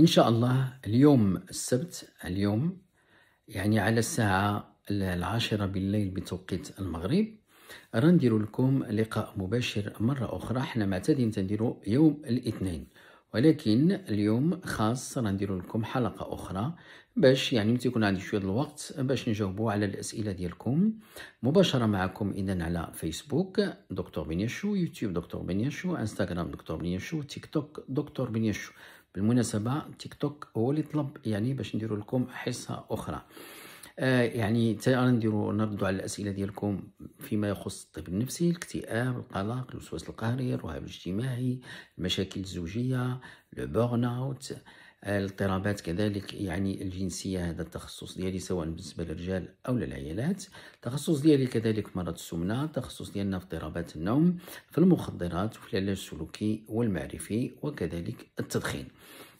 إن شاء الله اليوم السبت اليوم يعني على الساعة العاشرة بالليل بتوقيت المغرب راندير لكم لقاء مباشر مرة أخرى حنا معتادين تنديرو يوم الاثنين ولكن اليوم خاص غنديروا لكم حلقه اخرى باش يعني متى يكون عندي شويه الوقت باش نجاوبوا على الاسئله ديالكم مباشره معكم اذا على فيسبوك دكتور بنياشو يوتيوب دكتور بنياشو انستغرام دكتور بنياشو تيك توك دكتور بنياشو بالمناسبه تيك توك هو اللي طلب يعني باش نديروا لكم حصه اخرى آه، يعني انا نديرو نردو على الاسئله ديالكم فيما يخص الطب النفسي الاكتئاب القلق الوسواس القهري الرهاب الاجتماعي المشاكل الزوجيه لو بورن اوت الاضطرابات كذلك يعني الجنسية هذا التخصص ديالي سواء بالنسبة للرجال أو للعيالات التخصص ديالي كذلك مرض السمنة التخصص ديالنا في اضطرابات النوم في المخدرات وفي العلاج السلوكي والمعرفي وكذلك التدخين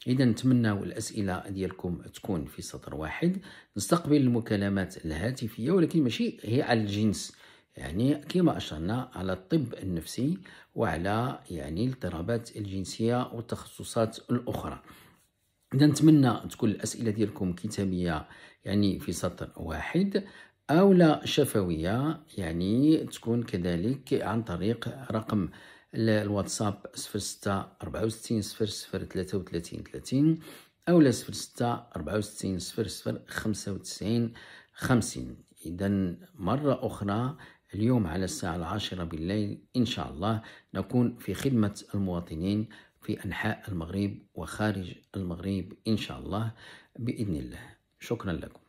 إذا نتمنى الأسئلة ديالكم تكون في سطر واحد نستقبل المكالمات الهاتفية ولكن ماشي هي على الجنس يعني كما أشرنا على الطب النفسي وعلى يعني الاضطرابات الجنسية والتخصصات الأخرى اذا نتمنى تكون الاسئله ديالكم كتابيه يعني في سطر واحد او لا شفويه يعني تكون كذلك عن طريق رقم الواتساب 06 64 00 33 30 او لا 06 64 00 95 50 اذا مره اخرى اليوم على الساعه العاشره بالليل ان شاء الله نكون في خدمه المواطنين في أنحاء المغرب وخارج المغرب إن شاء الله بإذن الله شكرا لكم